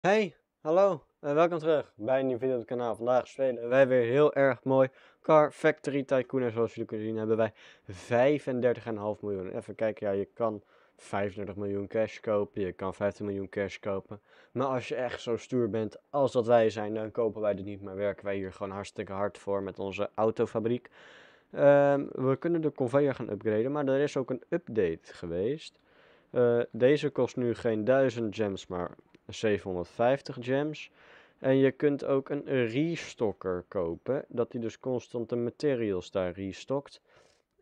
Hey, hallo en welkom terug bij een nieuwe video op het kanaal. Vandaag spelen wij weer heel erg mooi Car Factory Tycoon. En zoals jullie kunnen zien hebben wij 35,5 miljoen. Even kijken, ja je kan 35 miljoen cash kopen, je kan 15 miljoen cash kopen. Maar als je echt zo stoer bent als dat wij zijn, dan kopen wij dit niet. Maar werken wij hier gewoon hartstikke hard voor met onze autofabriek. Ehm, we kunnen de conveyor gaan upgraden, maar er is ook een update geweest. Eh, deze kost nu geen 1000 gems, maar 750 gems. En je kunt ook een restocker kopen, dat die dus constant de materials daar restockt.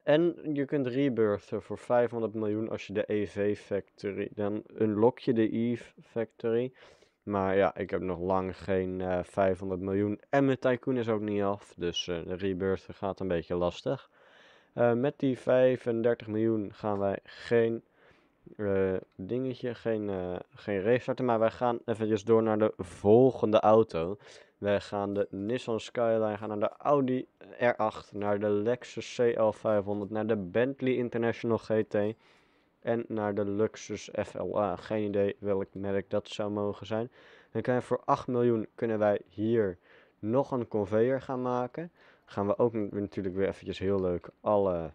En je kunt rebirthen voor 500 miljoen als je de EV Factory, dan unlock je de EV Factory. Maar ja, ik heb nog lang geen 500 eh, miljoen. En mijn tycoon is ook niet af, dus eh, de rebirthen gaat een beetje lastig. Uh, met die 35 miljoen gaan wij geen eh, dingetje, geen, uh, geen race Maar wij gaan eventjes door naar de volgende auto. Wij gaan de Nissan Skyline, gaan naar de Audi R8, naar de Lexus CL500, naar de Bentley International GT en naar de Lexus FLA. Geen idee welk merk dat zou mogen zijn. Dan kunnen voor 8 miljoen kunnen wij hier nog een conveyor gaan maken. Gaan we ook natuurlijk weer eventjes heel leuk alle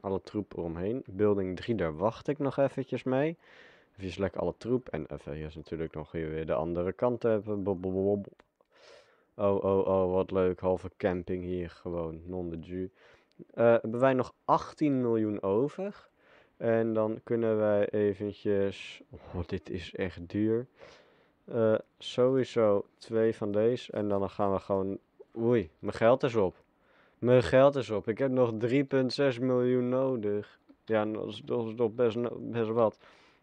alle troep eromheen. Building 3, daar wacht ik nog eventjes mee. Even lekker alle troep. En even hier is natuurlijk nog hier weer de andere kant. hebben. Oh, oh, oh, wat leuk. Halve camping hier gewoon. Non de ju. Uh, eh, hebben wij nog 18 miljoen over. En dan kunnen wij eventjes... Oh, dit is echt duur. Eh, sowieso twee van deze. En dan gaan we gewoon... Oei, mijn geld is op. Mijn geld is op. Ik heb nog 3,6 miljoen nodig. Ja, dat is, toch best, best wat.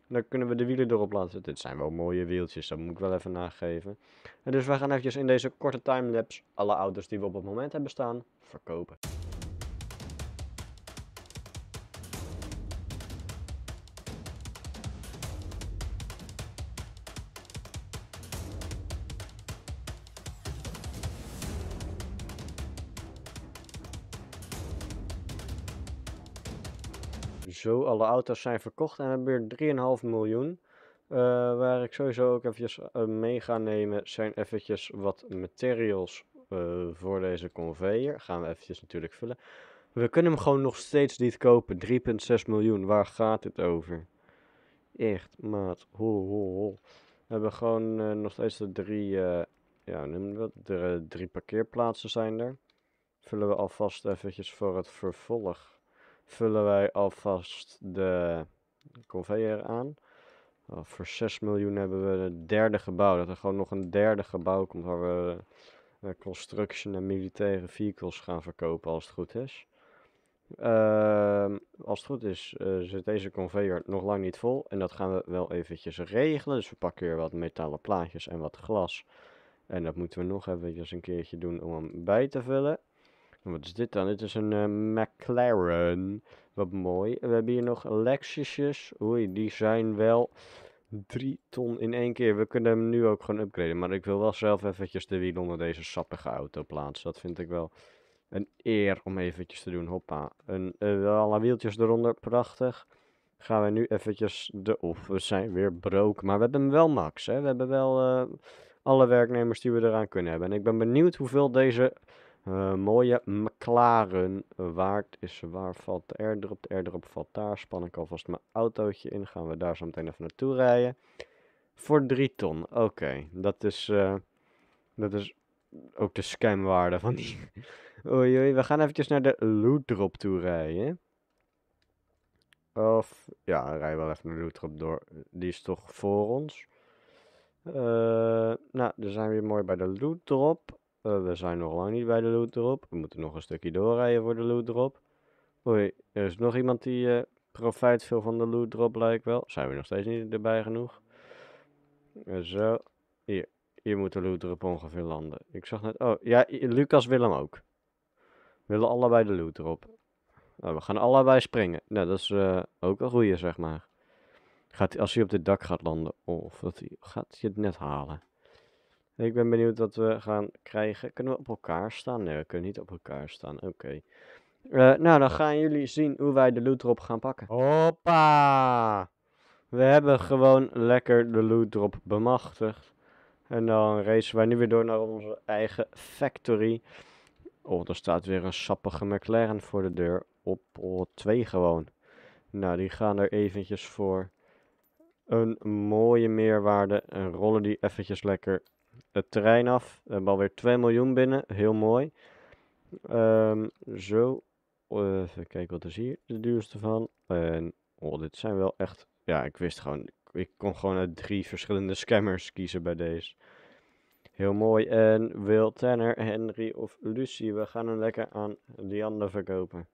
Dan kunnen we de wielen erop laten. Dit zijn wel mooie wieltjes, dat moet ik wel even nageven. En dus we gaan eventjes in deze korte timelapse alle auto's die we op het moment hebben staan verkopen. zo alle auto's zijn verkocht. En we hebben weer 3,5 miljoen. Eh, waar ik sowieso ook eventjes eh, mee ga nemen zijn eventjes wat materials eh, voor deze conveyor. Gaan we eventjes natuurlijk vullen. We kunnen hem gewoon nog steeds niet kopen. 3,6 miljoen. Waar gaat het over? Echt, maat. Ho, ho, ho. We hebben gewoon nog steeds de drie, ja, we de drie parkeerplaatsen zijn er. Vullen we alvast eventjes voor het vervolg vullen wij alvast de conveyor aan. voor 6 miljoen hebben we het derde gebouw. Dat er gewoon nog een derde gebouw komt waar we uh, construction en militaire vehicles gaan verkopen als het goed is. Ehm, als het goed is eh, zit deze conveyor nog lang niet vol. En dat gaan we wel eventjes regelen. Dus we pakken weer wat metalen plaatjes en wat glas. En dat moeten we nog eventjes een keertje doen om hem bij te vullen. Wat is dit dan? Dit is een eh, McLaren. Wat mooi. We hebben hier nog Lexusjes. Oei, die zijn wel 3 ton in één keer. We kunnen hem nu ook gewoon upgraden. Maar ik wil wel zelf eventjes de wiel onder deze sappige auto plaatsen. Dat vind ik wel een eer om eventjes te doen. Hoppa. Een, eh, alle wieltjes eronder. Prachtig. Gaan we nu eventjes de... Of we zijn weer broken. Maar we hebben wel max. Hè? We hebben wel eh, alle werknemers die we eraan kunnen hebben. En ik ben benieuwd hoeveel deze uh, mooie McLaren waard is waar valt de airdrop. De airdrop valt daar. Span ik alvast mijn autootje in. Gaan we daar zo meteen even naartoe rijden. Voor 3 ton. Oké, dat is... Eh, dat is ook de scamwaarde van die... oei, oei, we gaan eventjes naar de loot drop toe rijden. Of, ja, rij wel even naar de loot drop door. Die is toch voor ons. Uh, nou, dan zijn we weer mooi bij de loot drop. Eh, we zijn nog lang niet bij de loot drop. We moeten nog een stukje doorrijden voor de loot drop. Oei, er is nog iemand die eh, profijt veel van de loot drop lijkt wel. Zijn we nog steeds niet erbij genoeg? zo. Hier. Hier moet de loot drop ongeveer landen. Ik zag net... Oh, ja, Lucas wil hem ook. We willen allebei de loot drop. Nou, oh, we gaan allebei springen. Nou, dat is eh, ook een goede, zeg maar. Gaat, als hij op dit dak gaat landen, of dat hij, gaat hij het net halen? Ik ben benieuwd wat we gaan krijgen. Kunnen we op elkaar staan? Nee, we kunnen niet op elkaar staan. Oké. Eh, nou, dan gaan jullie zien hoe wij de loot drop gaan pakken. Hoppa! We hebben gewoon lekker de loot drop bemachtigd. En dan racen wij nu weer door naar onze eigen factory. Oh, er staat weer een sappige McLaren voor de deur. Op 2 gewoon. Nou, die gaan er eventjes voor een mooie meerwaarde. En rollen die eventjes lekker het terrein af. We hebben alweer 2 miljoen binnen. Heel mooi. Ehm, zo. Eh, even kijken wat is hier de duurste van. En, oh, dit zijn wel echt... Ja, ik wist gewoon... Ik kon gewoon uit drie verschillende scammers kiezen bij deze. Heel mooi. En Will Tanner, Henry of Lucy. We gaan hem lekker aan Diane verkopen.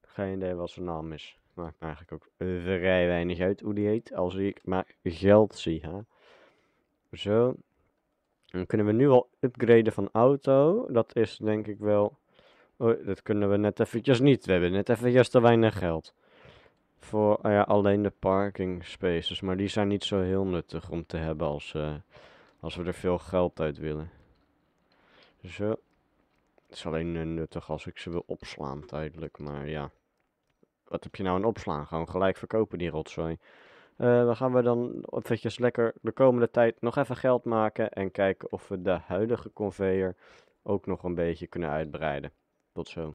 Geen idee wat zijn naam is. Maakt eigenlijk ook vrij weinig uit hoe die heet. Als ik maar geld zie. Hè? Zo. Dan kunnen we nu al upgraden van auto. Dat is denk ik wel... Oh, dat kunnen we net eventjes niet. We hebben net eventjes te weinig geld. Voor ah ja, alleen de parking spaces. Maar die zijn niet zo heel nuttig om te hebben als, eh, als we er veel geld uit willen. Zo. Het is alleen eh, nuttig als ik ze wil opslaan tijdelijk. Maar ja. Wat heb je nou aan opslaan? Gewoon gelijk verkopen die rotzooi. Uh, gaan we dan eventjes lekker de komende tijd nog even geld maken en kijken of we de huidige conveyor ook nog een beetje kunnen uitbreiden. Tot zo.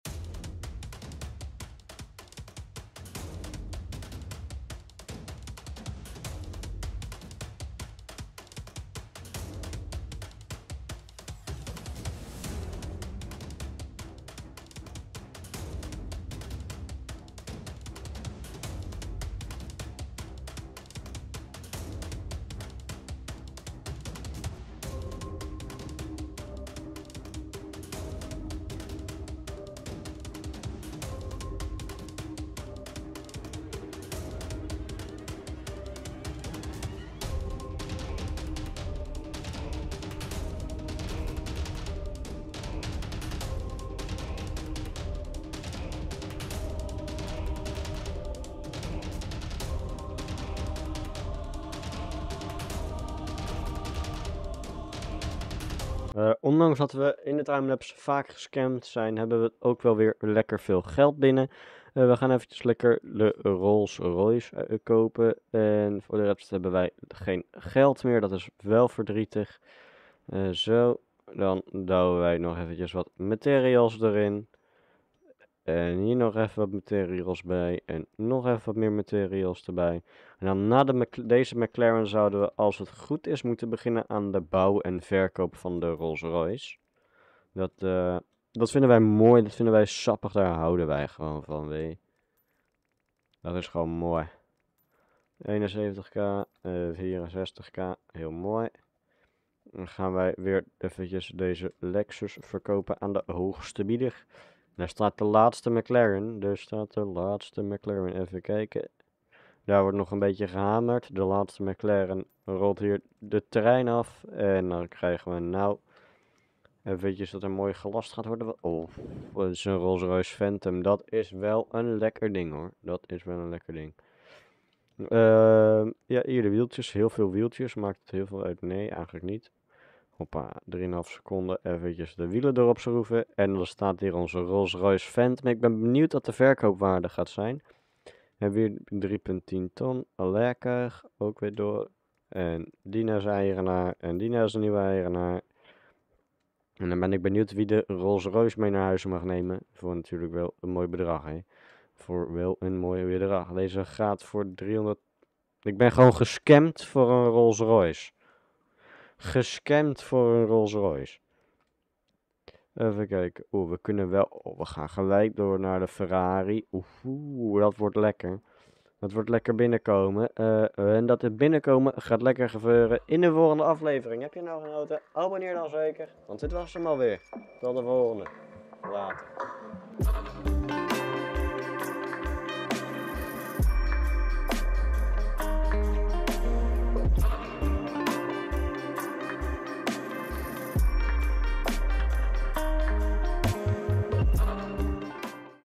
Eh, ondanks dat we in de timelapse vaak gescamd zijn, hebben we ook wel weer lekker veel geld binnen. Eh, we gaan eventjes lekker de Rolls Royce eh, kopen. En voor de rest hebben wij geen geld meer. Dat is wel verdrietig. zo, dan douwen wij nog eventjes wat materials erin. En hier nog even wat materials bij. En nog even wat meer materials erbij. En dan na de deze McLaren zouden we, als het goed is, moeten beginnen aan de bouw en verkoop van de Rolls Royce. Dat, eh, dat vinden wij mooi, dat vinden wij sappig, daar houden wij gewoon van, wee. Dat is gewoon mooi. 71k, 64k, eh, heel mooi. Dan gaan wij weer eventjes deze Lexus verkopen aan de hoogste bieder daar staat de laatste McLaren. Daar staat de laatste McLaren. Even kijken. Daar wordt nog een beetje gehamerd. De laatste McLaren rolt hier de trein af. En dan krijgen we nou eventjes dat er mooi gelast gaat worden. Oh, het is een Rolls Phantom. Dat is wel een lekker ding hoor. Dat is wel een lekker ding. Ehm, ja, hier de wieltjes. Heel veel wieltjes. Maakt het heel veel uit? Nee, eigenlijk niet. Hoppa, 3,5 seconden eventjes de wielen erop schroeven. En dan staat hier onze Rolls Royce Vent. Maar ik ben benieuwd wat de verkoopwaarde gaat zijn. We weer 3,10 ton. Lekker, ook weer door. En Dina is eigenaar. En Dina is een nieuwe eigenaar. En dan ben ik benieuwd wie de Rolls Royce mee naar huis mag nemen. Voor natuurlijk wel een mooi bedrag, hè. Voor wel een mooi bedrag. Deze gaat voor 300... Ik ben gewoon gescamd voor een Rolls Royce gescamd voor een Rolls Royce. Even kijken. Oeh, we kunnen wel... Oh, we gaan gelijk door naar de Ferrari. Oeh, dat wordt lekker. Dat wordt lekker binnenkomen. Eh, en dat het binnenkomen gaat lekker gebeuren in de volgende aflevering. Heb je nou genoten? Abonneer dan zeker. Want dit was hem alweer. Tot de volgende. Later.